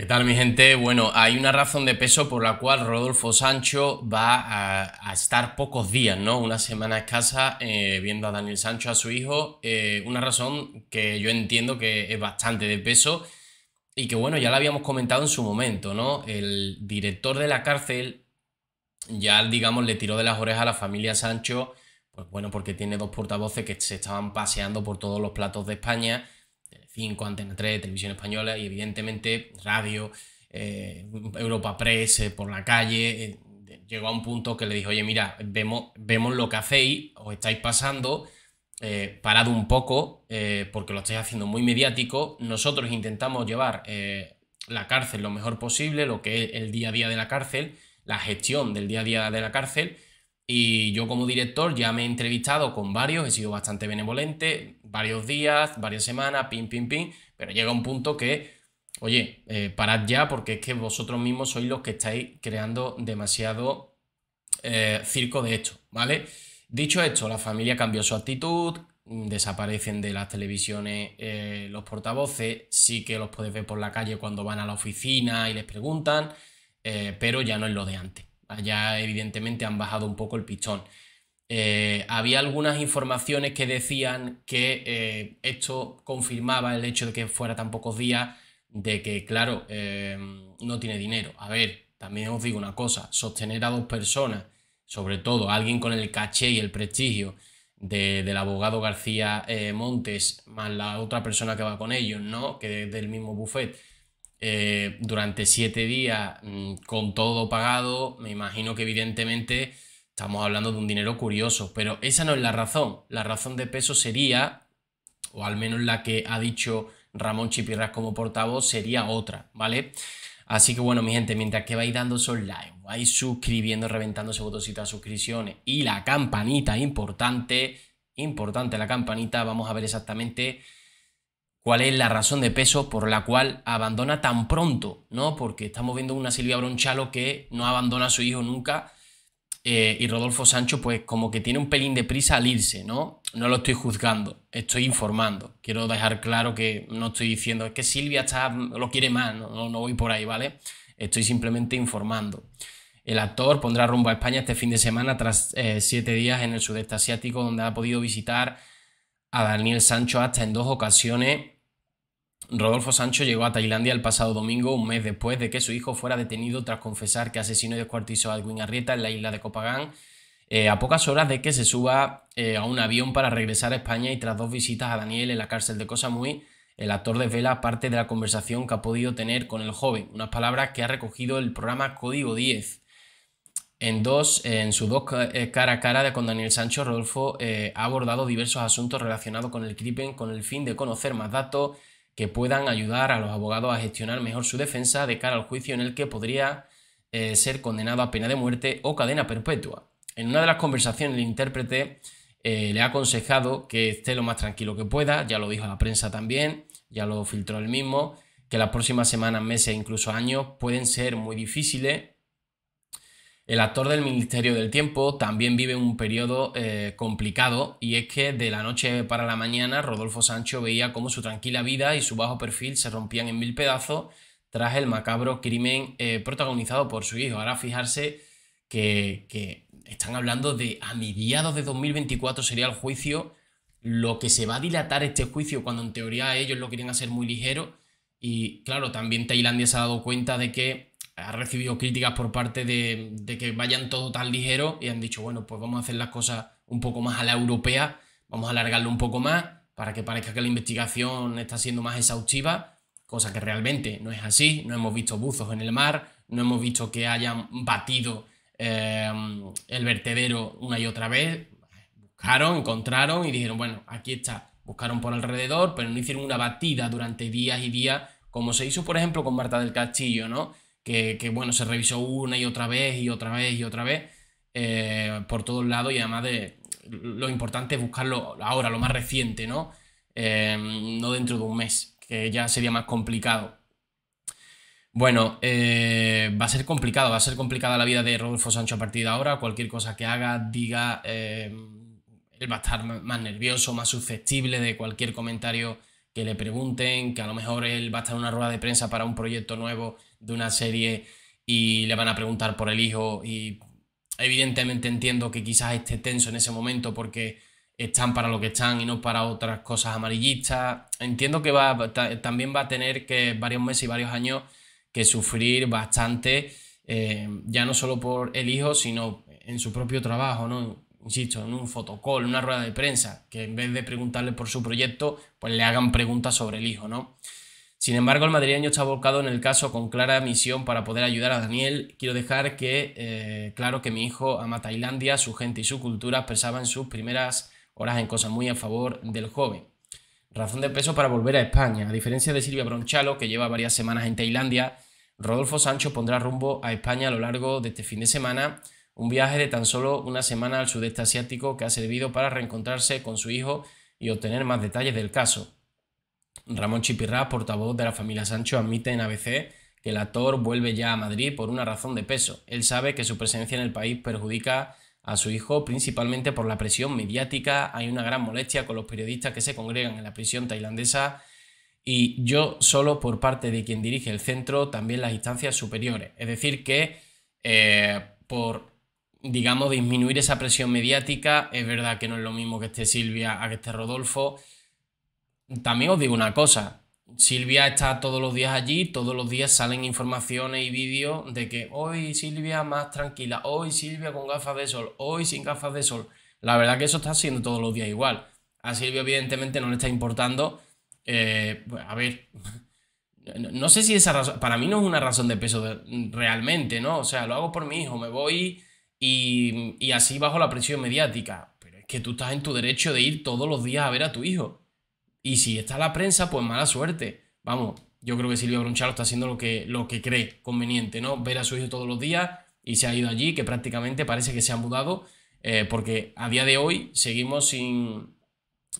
¿Qué tal mi gente? Bueno, hay una razón de peso por la cual Rodolfo Sancho va a, estar pocos días, ¿no? Una semana escasa eh, viendo a Daniel Sancho, a su hijo. Eh, una razón que yo entiendo que es bastante de peso y que bueno, ya la habíamos comentado en su momento, ¿no? El director de la cárcel ya, digamos, le tiró de las orejas a la familia Sancho, pues bueno, porque tiene dos portavoces que se estaban paseando por todos los platos de España 5, Antena 3, Televisión Española y evidentemente radio, eh, Europa Press eh, por la calle. Eh, llegó a un punto que le dijo oye, mira, vemos, vemos lo que hacéis, os estáis pasando, parad un poco, porque lo estáis haciendo muy mediático. Nosotros intentamos llevar la cárcel lo mejor posible, lo que es el día a día de la cárcel, la gestión del día a día de la cárcel. Y yo como director ya me he entrevistado con varios, he sido bastante benevolente, varios días, varias semanas, pim, pim, pim, pero llega un punto que, oye, eh, parad ya porque es que vosotros mismos sois los que estáis creando demasiado eh, circo de esto, ¿vale? Dicho esto, la familia cambió su actitud, mm, desaparecen de las televisiones eh, los portavoces, sí que los puedes ver por la calle cuando van a la oficina y les preguntan, pero ya no es lo de antes. Ya evidentemente han bajado un poco el pistón. Eh, había algunas informaciones que decían que eh, esto confirmaba el hecho de que fuera tan pocos días, de que, claro, em, no tiene dinero. A ver, también os digo una cosa, sostener a dos personas, sobre todo alguien con el caché y el prestigio del abogado García eh, Montes, más la otra persona que va con ellos, ¿no? Que es del mismo buffet. durante siete días mm, con todo pagado, me imagino que evidentemente Estamos hablando de un dinero curioso, pero esa no es la razón. La razón de peso sería, o al menos la que ha dicho Ramón Chipirras como portavoz, sería otra, ¿vale? Así que bueno, mi gente, mientras que vais dando esos likes, vais suscribiendo, reventando ese botoncito de suscripciones y la campanita, importante, importante la campanita, vamos a ver exactamente cuál es la razón de peso por la cual abandona tan pronto, ¿no? Porque estamos viendo una Silvia Bronchalo que no abandona a su hijo nunca eh, y Rodolfo Sancho, pues como que tiene un pelín de prisa al irse, ¿no? No lo estoy juzgando, estoy informando. Quiero dejar claro que no estoy diciendo, es que Silvia está, lo quiere más, no, no voy por ahí, ¿vale? Estoy simplemente informando. El actor pondrá rumbo a España este fin de semana tras eh, siete días en el sudeste asiático, donde ha podido visitar a Daniel Sancho hasta en dos ocasiones Rodolfo Sancho llegó a Tailandia el pasado domingo, un mes después de que su hijo fuera detenido tras confesar que asesinó y descuartizó a Edwin Arrieta en la isla de Copagán, eh, a pocas horas de que se suba eh, a un avión para regresar a España y tras dos visitas a Daniel en la cárcel de Cosamuy, el actor desvela parte de la conversación que ha podido tener con el joven, unas palabras que ha recogido el programa Código 10. En, dos, en su dos eh, cara a cara de con Daniel Sancho, Rodolfo ha abordado diversos asuntos relacionados con el crimen con el fin de conocer más datos que puedan ayudar a los abogados a gestionar mejor su defensa de cara al juicio en el que podría eh, ser condenado a pena de muerte o cadena perpetua. En una de las conversaciones el intérprete eh, le ha aconsejado que esté lo más tranquilo que pueda, ya lo dijo a la prensa también, ya lo filtró él mismo, que las próximas semanas, meses, e incluso años pueden ser muy difíciles el actor del Ministerio del Tiempo también vive un periodo eh, complicado y es que de la noche para la mañana Rodolfo Sancho veía cómo su tranquila vida y su bajo perfil se rompían en mil pedazos tras el macabro crimen eh, protagonizado por su hijo. Ahora fijarse que, que están hablando de a mediados de 2024 sería el juicio, lo que se va a dilatar este juicio cuando en teoría ellos lo querían hacer muy ligero. Y claro, también Tailandia se ha dado cuenta de que ha recibido críticas por parte de, que vayan todo tan ligero y han dicho, bueno, pues vamos a hacer las cosas un poco más a la europea, vamos a alargarlo un poco más para que parezca que la investigación está siendo más exhaustiva, cosa que realmente no es así, no hemos visto buzos en el mar, no hemos visto que hayan batido eh, el vertedero una y otra vez, buscaron, encontraron y dijeron, bueno, aquí está, buscaron por alrededor, pero no hicieron una batida durante días y días, como se hizo, por ejemplo, con Marta del Castillo, ¿no? que, bueno, se revisó una y otra vez y otra vez y otra vez eh, por todos lados y además de lo importante es buscarlo ahora, lo más reciente, ¿no? Eh, no dentro de un mes, que ya sería más complicado. Bueno, eh, va a ser complicado, va a ser complicada la vida de Rodolfo Sancho a partir de ahora. Cualquier cosa que haga, diga, él va a estar más nervioso, más susceptible de cualquier comentario le pregunten, que a lo mejor él va a estar en una rueda de prensa para un proyecto nuevo de una serie y le van a preguntar por el hijo y evidentemente entiendo que quizás esté tenso en ese momento porque están para lo que están y no para otras cosas amarillistas. Entiendo que va, también va a tener que varios meses y varios años que sufrir bastante, eh, ya no solo por el hijo, sino en su propio trabajo, insisto, en un fotocall, una rueda de prensa, que en vez de preguntarle por su proyecto, pues le hagan preguntas sobre el hijo, ¿no? Sin embargo, el madrileño está volcado en el caso con clara misión para poder ayudar a Daniel. Quiero dejar que, eh, claro, que mi hijo ama Tailandia, su gente y su cultura, en sus primeras horas en cosas muy a favor del joven. Razón de peso para volver a España. A diferencia de Silvia Bronchalo, que lleva varias semanas en Tailandia, Rodolfo Sancho pondrá rumbo a España a lo largo de este fin de semana un viaje de tan solo una semana al sudeste asiático que ha servido para reencontrarse con su hijo y obtener más detalles del caso. Ramón Chipirrá, portavoz de la familia Sancho, admite en ABC que el actor vuelve ya a Madrid por una razón de peso. Él sabe que su presencia en el país perjudica a su hijo principalmente por la presión mediática. Hay una gran molestia con los periodistas que se congregan en la prisión tailandesa y yo solo por parte de quien dirige el centro, también las instancias superiores. Es decir, que eh, por digamos, disminuir esa presión mediática. Es verdad que no es lo mismo que esté Silvia a que esté Rodolfo. También os digo una cosa. Silvia está todos los días allí, todos los días salen informaciones y vídeos de que hoy Silvia más tranquila, hoy Silvia con gafas de sol, hoy sin gafas de sol. La verdad que eso está siendo todos los días igual. A Silvia evidentemente no le está importando. Eh, pues, a ver, no sé si esa razón, para mí no es una razón de peso realmente, ¿no? O sea, lo hago por mi hijo, me voy y, y así bajo la presión mediática. Pero es que tú estás en tu derecho de ir todos los días a ver a tu hijo. Y si está la prensa, pues mala suerte. Vamos, yo creo que Silvia Bruncharo está haciendo lo que, lo que cree conveniente, ¿no? Ver a su hijo todos los días y se ha ido allí, que prácticamente parece que se ha mudado, eh, porque a día de hoy seguimos sin,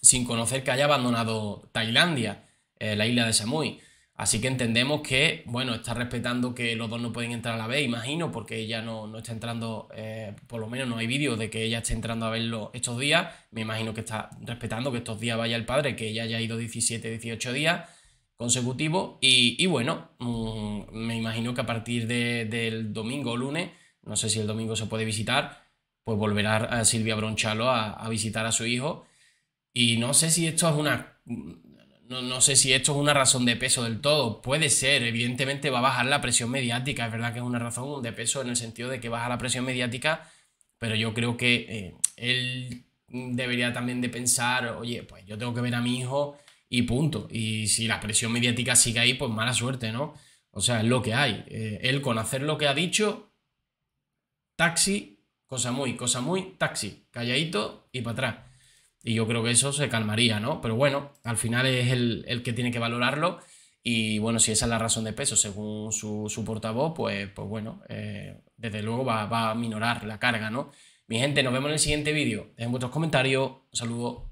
sin conocer que haya abandonado Tailandia, eh, la isla de Samui. Así que entendemos que, bueno, está respetando que los dos no pueden entrar a la vez, imagino, porque ella no, no está entrando, eh, por lo menos no hay vídeo de que ella esté entrando a verlo estos días. Me imagino que está respetando que estos días vaya el padre, que ella haya ido 17, 18 días consecutivos. Y, bueno, mm, me imagino que a partir del domingo o lunes, no sé si el domingo se puede visitar, pues volverá eh, a Silvia Bronchalo a visitar a su hijo. Y no sé si esto es una no, sé si esto es una razón de peso del todo. Puede ser, evidentemente va a bajar la presión mediática. Es verdad que es una razón de peso en el sentido de que baja la presión mediática, pero yo creo que eh, él debería también de pensar, oye, pues yo tengo que ver a mi hijo y punto. Y si la presión mediática sigue ahí, pues mala suerte, ¿no? O sea, es lo que hay. Eh, él con hacer lo que ha dicho, taxi, cosa muy, cosa muy, taxi, calladito y para atrás. Y yo creo que eso se calmaría, ¿no? Pero bueno, al final es el, que tiene que valorarlo. Y bueno, si esa es la razón de peso, según su, portavoz, pues, pues bueno, eh, desde luego va, va a minorar la carga, ¿no? Mi gente, nos vemos en el siguiente vídeo. Dejen vuestros comentarios. Un saludo.